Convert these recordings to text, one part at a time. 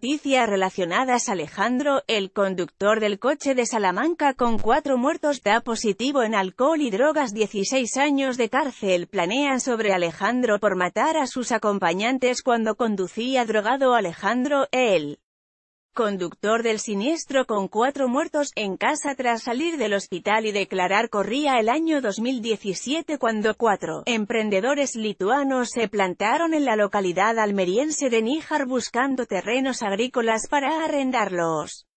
Noticias relacionadas Alejandro, el conductor del coche de Salamanca con cuatro muertos da positivo en alcohol y drogas 16 años de cárcel planean sobre Alejandro por matar a sus acompañantes cuando conducía drogado Alejandro, él conductor del siniestro con cuatro muertos, en casa tras salir del hospital y declarar corría el año 2017 cuando cuatro emprendedores lituanos se plantaron en la localidad almeriense de Níjar buscando terrenos agrícolas para arrendarlos.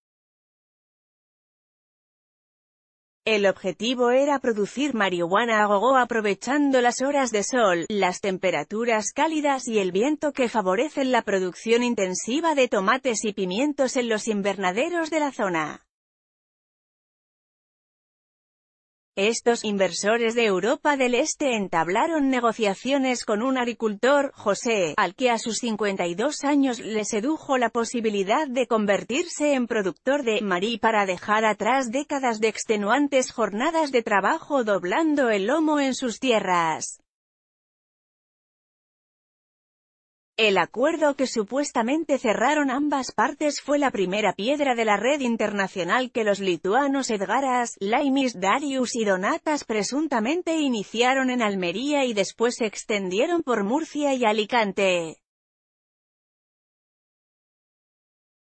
El objetivo era producir marihuana a gogo aprovechando las horas de sol, las temperaturas cálidas y el viento que favorecen la producción intensiva de tomates y pimientos en los invernaderos de la zona. Estos inversores de Europa del Este entablaron negociaciones con un agricultor, José, al que a sus 52 años le sedujo la posibilidad de convertirse en productor de marí para dejar atrás décadas de extenuantes jornadas de trabajo doblando el lomo en sus tierras. El acuerdo que supuestamente cerraron ambas partes fue la primera piedra de la red internacional que los lituanos Edgaras, Laimis Darius y Donatas presuntamente iniciaron en Almería y después se extendieron por Murcia y Alicante.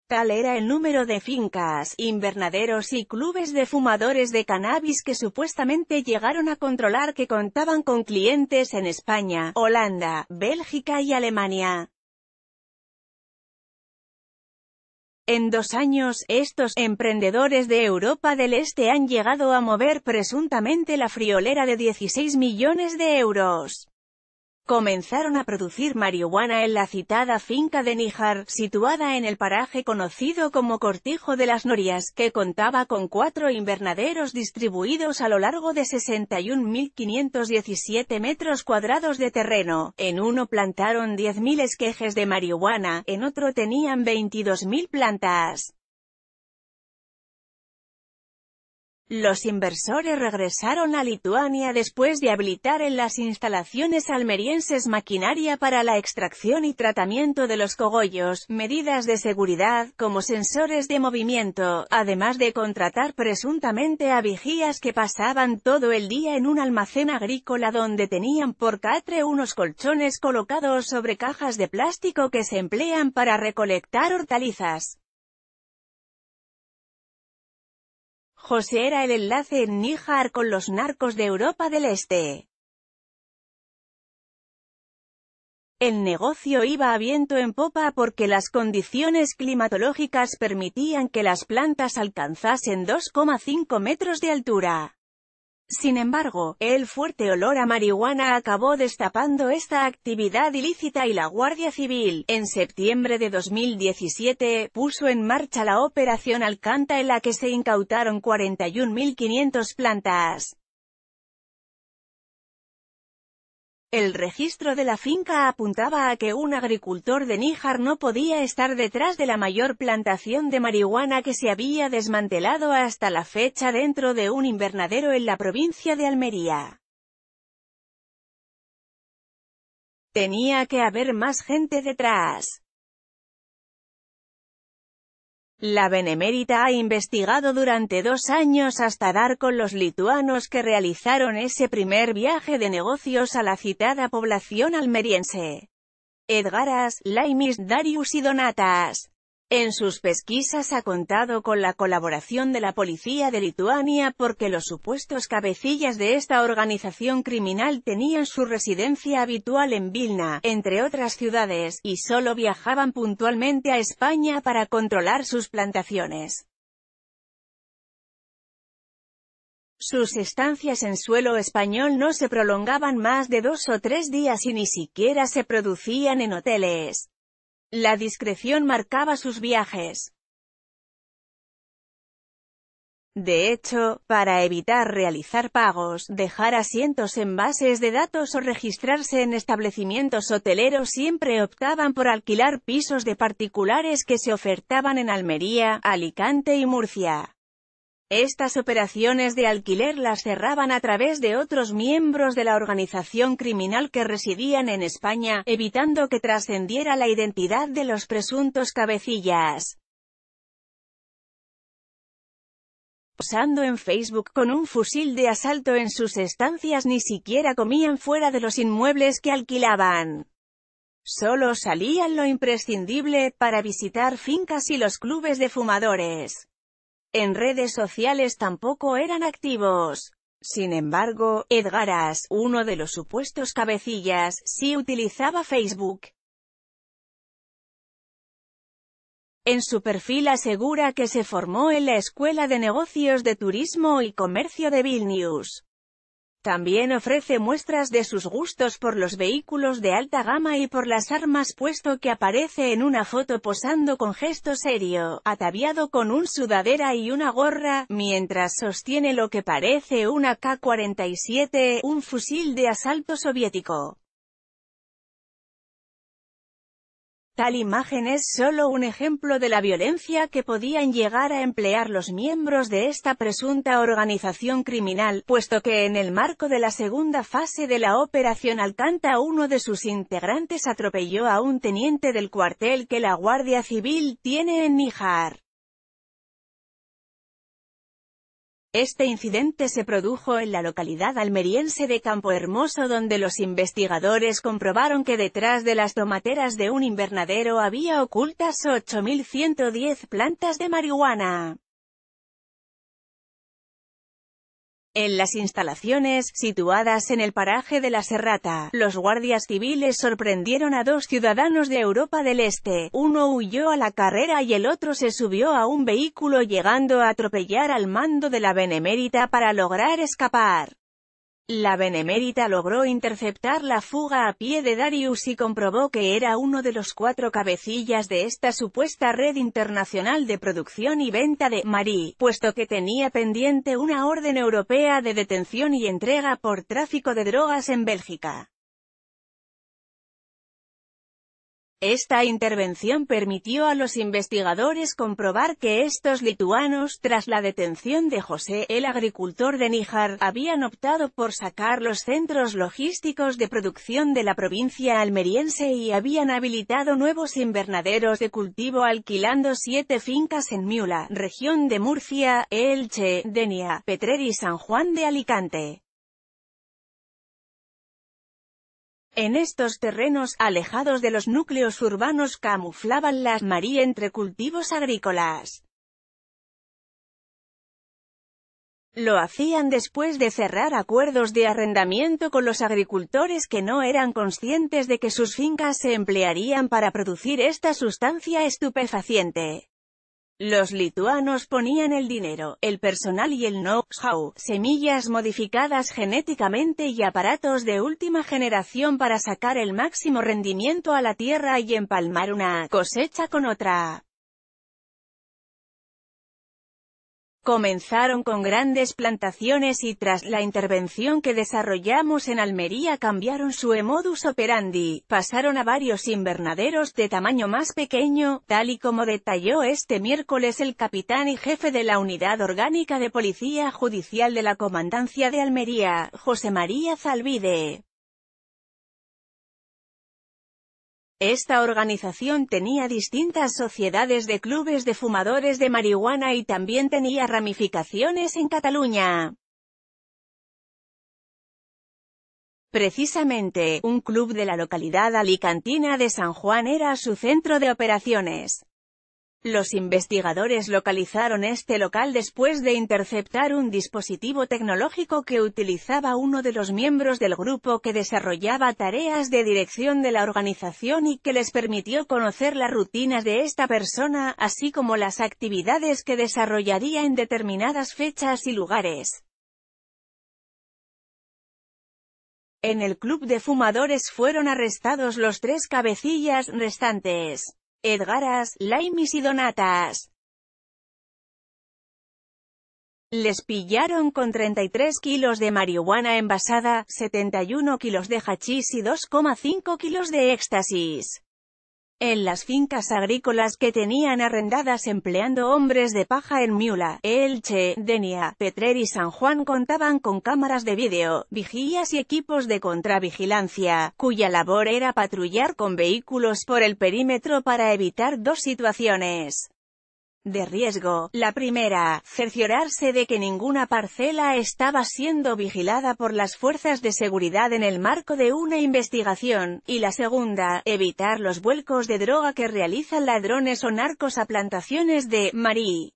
Tal era el número de fincas, invernaderos y clubes de fumadores de cannabis que supuestamente llegaron a controlar que contaban con clientes en España, Holanda, Bélgica y Alemania. En dos años, estos emprendedores de Europa del Este han llegado a mover presuntamente la friolera de 16 millones de euros. Comenzaron a producir marihuana en la citada finca de Níjar, situada en el paraje conocido como Cortijo de las Norias, que contaba con cuatro invernaderos distribuidos a lo largo de 61.517 metros cuadrados de terreno. En uno plantaron 10.000 esquejes de marihuana, en otro tenían 22.000 plantas. Los inversores regresaron a Lituania después de habilitar en las instalaciones almerienses maquinaria para la extracción y tratamiento de los cogollos, medidas de seguridad, como sensores de movimiento, además de contratar presuntamente a vigías que pasaban todo el día en un almacén agrícola donde tenían por catre unos colchones colocados sobre cajas de plástico que se emplean para recolectar hortalizas. José era el enlace en Níjar con los narcos de Europa del Este. El negocio iba a viento en popa porque las condiciones climatológicas permitían que las plantas alcanzasen 2,5 metros de altura. Sin embargo, el fuerte olor a marihuana acabó destapando esta actividad ilícita y la Guardia Civil, en septiembre de 2017, puso en marcha la Operación Alcanta en la que se incautaron 41.500 plantas. El registro de la finca apuntaba a que un agricultor de Níjar no podía estar detrás de la mayor plantación de marihuana que se había desmantelado hasta la fecha dentro de un invernadero en la provincia de Almería. Tenía que haber más gente detrás. La Benemérita ha investigado durante dos años hasta dar con los lituanos que realizaron ese primer viaje de negocios a la citada población almeriense. Edgaras, Laimis, Darius y Donatas. En sus pesquisas ha contado con la colaboración de la policía de Lituania porque los supuestos cabecillas de esta organización criminal tenían su residencia habitual en Vilna, entre otras ciudades, y solo viajaban puntualmente a España para controlar sus plantaciones. Sus estancias en suelo español no se prolongaban más de dos o tres días y ni siquiera se producían en hoteles. La discreción marcaba sus viajes. De hecho, para evitar realizar pagos, dejar asientos en bases de datos o registrarse en establecimientos hoteleros siempre optaban por alquilar pisos de particulares que se ofertaban en Almería, Alicante y Murcia. Estas operaciones de alquiler las cerraban a través de otros miembros de la organización criminal que residían en España, evitando que trascendiera la identidad de los presuntos cabecillas. posando en Facebook con un fusil de asalto en sus estancias ni siquiera comían fuera de los inmuebles que alquilaban. Solo salían lo imprescindible para visitar fincas y los clubes de fumadores en redes sociales tampoco eran activos. Sin embargo, Edgar As, uno de los supuestos cabecillas, sí utilizaba Facebook. En su perfil asegura que se formó en la Escuela de Negocios de Turismo y Comercio de Vilnius. También ofrece muestras de sus gustos por los vehículos de alta gama y por las armas puesto que aparece en una foto posando con gesto serio, ataviado con un sudadera y una gorra, mientras sostiene lo que parece una K-47, un fusil de asalto soviético. Tal imagen es solo un ejemplo de la violencia que podían llegar a emplear los miembros de esta presunta organización criminal, puesto que en el marco de la segunda fase de la operación Alcanta uno de sus integrantes atropelló a un teniente del cuartel que la Guardia Civil tiene en Níjar. Este incidente se produjo en la localidad almeriense de Campo Hermoso donde los investigadores comprobaron que detrás de las tomateras de un invernadero había ocultas 8.110 plantas de marihuana. En las instalaciones, situadas en el paraje de la Serrata, los guardias civiles sorprendieron a dos ciudadanos de Europa del Este, uno huyó a la carrera y el otro se subió a un vehículo llegando a atropellar al mando de la Benemérita para lograr escapar. La Benemérita logró interceptar la fuga a pie de Darius y comprobó que era uno de los cuatro cabecillas de esta supuesta red internacional de producción y venta de «Marí», puesto que tenía pendiente una orden europea de detención y entrega por tráfico de drogas en Bélgica. Esta intervención permitió a los investigadores comprobar que estos lituanos, tras la detención de José, el agricultor de Níjar, habían optado por sacar los centros logísticos de producción de la provincia almeriense y habían habilitado nuevos invernaderos de cultivo alquilando siete fincas en Miula, región de Murcia, Elche, Denia, Petrer y San Juan de Alicante. En estos terrenos, alejados de los núcleos urbanos camuflaban las maría entre cultivos agrícolas. Lo hacían después de cerrar acuerdos de arrendamiento con los agricultores que no eran conscientes de que sus fincas se emplearían para producir esta sustancia estupefaciente. Los lituanos ponían el dinero, el personal y el know-how, semillas modificadas genéticamente y aparatos de última generación para sacar el máximo rendimiento a la tierra y empalmar una cosecha con otra. Comenzaron con grandes plantaciones y tras la intervención que desarrollamos en Almería cambiaron su modus operandi, pasaron a varios invernaderos de tamaño más pequeño, tal y como detalló este miércoles el capitán y jefe de la Unidad Orgánica de Policía Judicial de la Comandancia de Almería, José María Zalvide. Esta organización tenía distintas sociedades de clubes de fumadores de marihuana y también tenía ramificaciones en Cataluña. Precisamente, un club de la localidad alicantina de San Juan era su centro de operaciones. Los investigadores localizaron este local después de interceptar un dispositivo tecnológico que utilizaba uno de los miembros del grupo que desarrollaba tareas de dirección de la organización y que les permitió conocer las rutinas de esta persona, así como las actividades que desarrollaría en determinadas fechas y lugares. En el club de fumadores fueron arrestados los tres cabecillas restantes. Edgaras, Laimis y Donatas. Les pillaron con 33 kilos de marihuana envasada, 71 kilos de hachís y 2,5 kilos de éxtasis en las fincas agrícolas que tenían arrendadas empleando hombres de paja en Miula, Elche, Denia, Petrer y San Juan contaban con cámaras de vídeo, vigías y equipos de contravigilancia, cuya labor era patrullar con vehículos por el perímetro para evitar dos situaciones de riesgo. La primera, cerciorarse de que ninguna parcela estaba siendo vigilada por las fuerzas de seguridad en el marco de una investigación, y la segunda, evitar los vuelcos de droga que realizan ladrones o narcos a plantaciones de marí.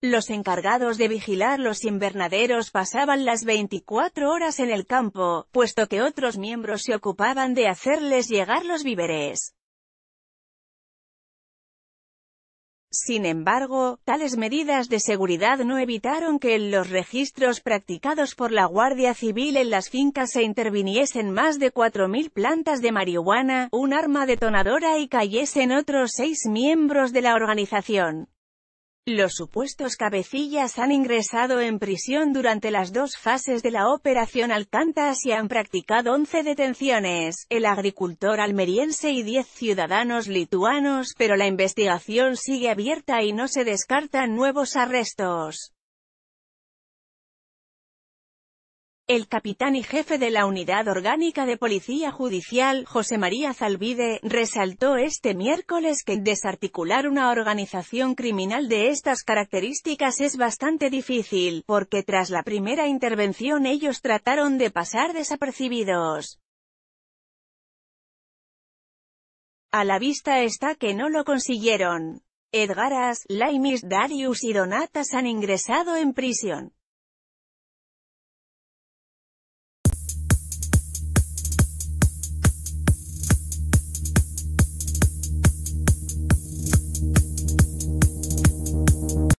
Los encargados de vigilar los invernaderos pasaban las 24 horas en el campo, puesto que otros miembros se ocupaban de hacerles llegar los víveres. Sin embargo, tales medidas de seguridad no evitaron que en los registros practicados por la Guardia Civil en las fincas se interviniesen más de 4.000 plantas de marihuana, un arma detonadora y cayesen otros seis miembros de la organización. Los supuestos cabecillas han ingresado en prisión durante las dos fases de la operación Alcantas y han practicado 11 detenciones, el agricultor almeriense y 10 ciudadanos lituanos, pero la investigación sigue abierta y no se descartan nuevos arrestos. El capitán y jefe de la Unidad Orgánica de Policía Judicial, José María Zalvide, resaltó este miércoles que desarticular una organización criminal de estas características es bastante difícil, porque tras la primera intervención ellos trataron de pasar desapercibidos. A la vista está que no lo consiguieron. Edgaras, Laimis, Darius y Donatas han ingresado en prisión.